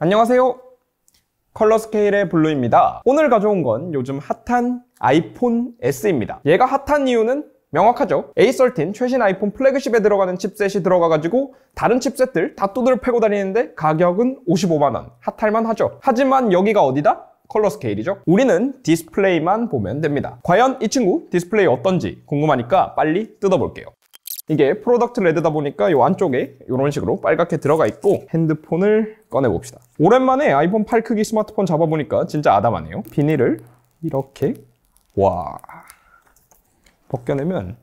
안녕하세요. 컬러 스케일의 블루입니다. 오늘 가져온 건 요즘 핫한 아이폰 S입니다. 얘가 핫한 이유는 명확하죠. A13 최신 아이폰 플래그십에 들어가는 칩셋이 들어가가지고 다른 칩셋들 다 두드려 패고 다니는데 가격은 55만원. 핫할만 하죠. 하지만 여기가 어디다? 컬러 스케일이죠. 우리는 디스플레이만 보면 됩니다. 과연 이 친구 디스플레이 어떤지 궁금하니까 빨리 뜯어볼게요. 이게 프로덕트 레드다 보니까 이 안쪽에 이런 식으로 빨갛게 들어가 있고 핸드폰을 꺼내봅시다. 오랜만에 아이폰 8 크기 스마트폰 잡아보니까 진짜 아담하네요. 비닐을 이렇게 와 벗겨내면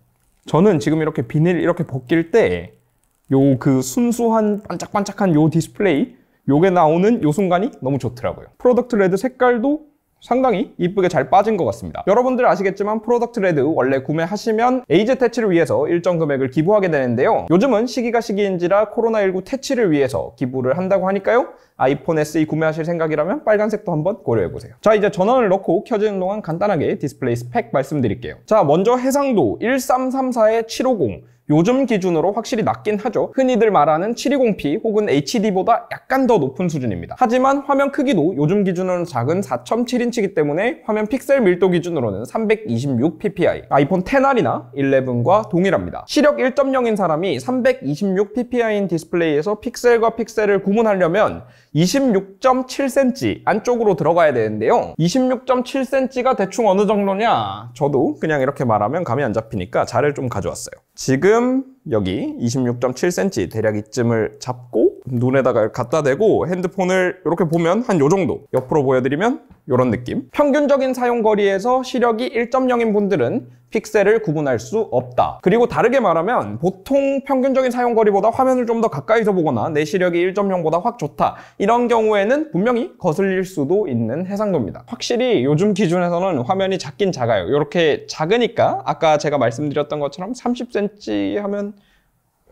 저는 지금 이렇게 비닐 이렇게 벗길 때요그 순수한 반짝반짝한 요 디스플레이 요게 나오는 요 순간이 너무 좋더라고요. 프로덕트 레드 색깔도 상당히 이쁘게 잘 빠진 것 같습니다. 여러분들 아시겠지만 프로덕트 레드 원래 구매하시면 에이즈 퇴치를 위해서 일정 금액을 기부하게 되는데요. 요즘은 시기가 시기인지라 코로나19 퇴치를 위해서 기부를 한다고 하니까요. 아이폰 SE 구매하실 생각이라면 빨간색도 한번 고려해보세요. 자 이제 전원을 넣고 켜지는 동안 간단하게 디스플레이 스펙 말씀드릴게요. 자 먼저 해상도 1 3 3 4 4 750 요즘 기준으로 확실히 낮긴 하죠. 흔히들 말하는 720p 혹은 HD보다 약간 더 높은 수준입니다. 하지만 화면 크기도 요즘 기준으로는 작은 4.7인치이기 때문에 화면 픽셀 밀도 기준으로는 326ppi, 아이폰 10R이나 11과 동일합니다. 시력 1.0인 사람이 326ppi인 디스플레이에서 픽셀과 픽셀을 구분하려면 26.7cm 안쪽으로 들어가야 되는데요. 26.7cm가 대충 어느 정도냐? 저도 그냥 이렇게 말하면 감이 안 잡히니까 자를 좀 가져왔어요. 지금 여기 26.7cm 대략 이쯤을 잡고 눈에다가 갖다 대고 핸드폰을 이렇게 보면 한 요 정도 옆으로 보여드리면 이런 느낌 평균적인 사용거리에서 시력이 1.0인 분들은 픽셀을 구분할 수 없다 그리고 다르게 말하면 보통 평균적인 사용거리보다 화면을 좀 더 가까이서 보거나 내 시력이 1.0보다 확 좋다 이런 경우에는 분명히 거슬릴 수도 있는 해상도입니다 확실히 요즘 기준에서는 화면이 작긴 작아요 이렇게 작으니까 아까 제가 말씀드렸던 것처럼 30cm 하면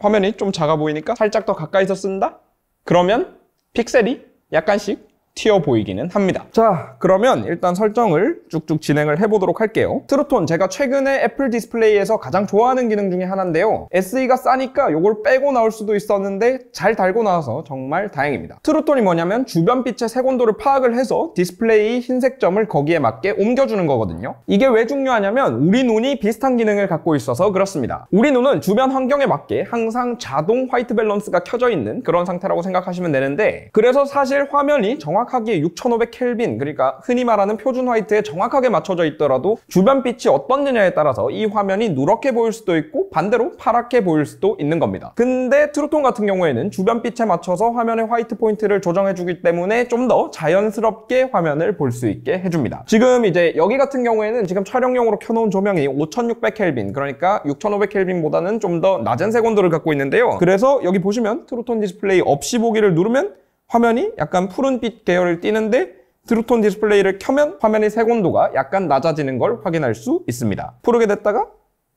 화면이 좀 작아 보이니까 살짝 더 가까이서 쓴다? 그러면 픽셀이 약간씩 튀어 보이기는 합니다. 자, 그러면 일단 설정을 쭉쭉 진행을 해보도록 할게요. 트루톤, 제가 최근에 애플 디스플레이에서 가장 좋아하는 기능 중에 하나인데요. SE가 싸니까 이걸 빼고 나올 수도 있었는데 잘 달고 나와서 정말 다행입니다. 트루톤이 뭐냐면 주변 빛의 색온도를 파악을 해서 디스플레이 흰색점을 거기에 맞게 옮겨주는 거거든요. 이게 왜 중요하냐면 우리 눈이 비슷한 기능을 갖고 있어서 그렇습니다. 우리 눈은 주변 환경에 맞게 항상 자동 화이트 밸런스가 켜져 있는 그런 상태라고 생각하시면 되는데 그래서 사실 화면이 정확 정확하게 6500 켈빈 그러니까 흔히 말하는 표준 화이트에 정확하게 맞춰져 있더라도 주변 빛이 어떻느냐에 따라서 이 화면이 누렇게 보일 수도 있고 반대로 파랗게 보일 수도 있는 겁니다. 근데 트루톤 같은 경우에는 주변 빛에 맞춰서 화면의 화이트 포인트를 조정해주기 때문에 좀 더 자연스럽게 화면을 볼 수 있게 해줍니다. 지금 이제 여기 같은 경우에는 지금 촬영용으로 켜놓은 조명이 5600 켈빈 그러니까 6500 켈빈보다는 좀 더 낮은 색온도를 갖고 있는데요. 그래서 여기 보시면 트루톤 디스플레이 없이 보기를 누르면 화면이 약간 푸른빛 계열을 띠는데 드루톤 디스플레이를 켜면 화면의 색온도가 약간 낮아지는 걸 확인할 수 있습니다. 푸르게 됐다가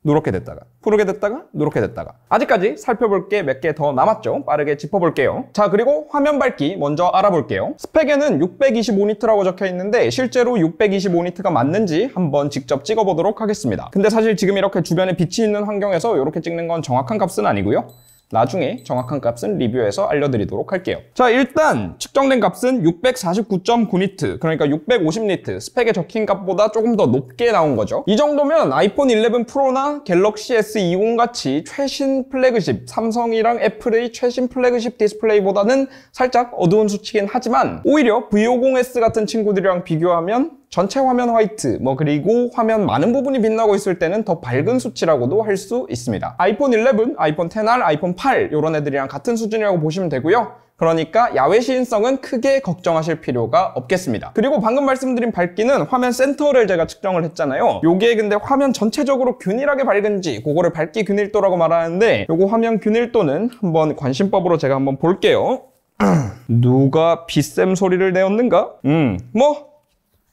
누렇게 됐다가 푸르게 됐다가 누렇게 됐다가 아직까지 살펴볼 게 몇 개 더 남았죠 빠르게 짚어볼게요 자 그리고 화면 밝기 먼저 알아볼게요 스펙에는 625니트라고 적혀 있는데 실제로 625니트가 맞는지 한번 직접 찍어보도록 하겠습니다 근데 사실 지금 이렇게 주변에 빛이 있는 환경에서 이렇게 찍는 건 정확한 값은 아니고요 나중에 정확한 값은 리뷰에서 알려드리도록 할게요 자 일단 측정된 값은 649.9니트 그러니까 650니트 스펙에 적힌 값보다 조금 더 높게 나온 거죠 이 정도면 아이폰 11 프로나 갤럭시 S20 같이 최신 플래그십 삼성이랑 애플의 최신 플래그십 디스플레이보다는 살짝 어두운 수치긴 하지만 오히려 V50S 같은 친구들이랑 비교하면 전체 화면 화이트, 뭐 그리고 화면 많은 부분이 빛나고 있을 때는 더 밝은 수치라고도 할 수 있습니다. 아이폰 11, 아이폰 10R, 아이폰 8 이런 애들이랑 같은 수준이라고 보시면 되고요. 그러니까 야외 시인성은 크게 걱정하실 필요가 없겠습니다. 그리고 방금 말씀드린 밝기는 화면 센터를 제가 측정을 했잖아요. 요게 근데 화면 전체적으로 균일하게 밝은지 그거를 밝기 균일도라고 말하는데 요거 화면 균일도는 한번 관심법으로 제가 한번 볼게요. 누가 빗샘 소리를 내었는가? 음, 뭐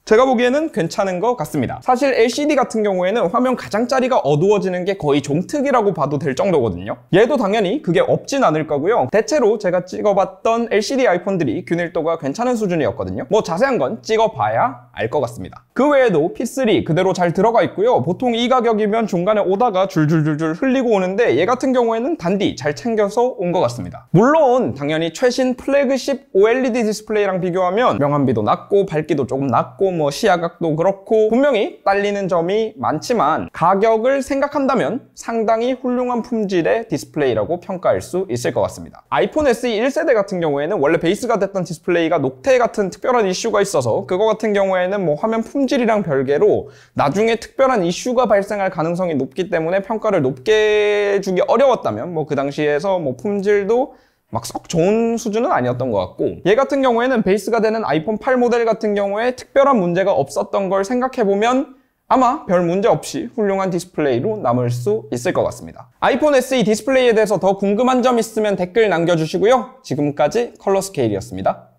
제가 보기에는 괜찮은 것 같습니다. 사실 LCD 같은 경우에는 화면 가장자리가 어두워지는 게 거의 종특이라고 봐도 될 정도거든요. 얘도 당연히 그게 없진 않을 거고요. 대체로 제가 찍어봤던 LCD 아이폰들이 균일도가 괜찮은 수준이었거든요. 뭐 자세한 건 찍어봐야 알 것 같습니다. 그 외에도 P3 그대로 잘 들어가 있고요. 보통 이 가격이면 중간에 오다가 줄줄줄줄 흘리고 오는데 얘 같은 경우에는 단디 잘 챙겨서 온 것 같습니다. 물론 당연히 최신 플래그십 OLED 디스플레이랑 비교하면 명암비도 낮고 밝기도 조금 낮고 뭐 시야각도 그렇고 분명히 딸리는 점이 많지만 가격을 생각한다면 상당히 훌륭한 품질의 디스플레이라고 평가할 수 있을 것 같습니다. 아이폰 SE 1세대 같은 경우에는 원래 베이스가 됐던 디스플레이가 녹태 같은 특별한 이슈가 있어서 그거 같은 경우에는 뭐 화면 품질 품질이랑 별개로 나중에 특별한 이슈가 발생할 가능성이 높기 때문에 평가를 높게 주기 어려웠다면 뭐 그 당시에서 뭐 품질도 막 썩 좋은 수준은 아니었던 것 같고 얘 같은 경우에는 베이스가 되는 아이폰 8 모델 같은 경우에 특별한 문제가 없었던 걸 생각해보면 아마 별 문제 없이 훌륭한 디스플레이로 남을 수 있을 것 같습니다. 아이폰 SE 디스플레이에 대해서 더 궁금한 점 있으면 댓글 남겨주시고요. 지금까지 컬러 스케일이었습니다.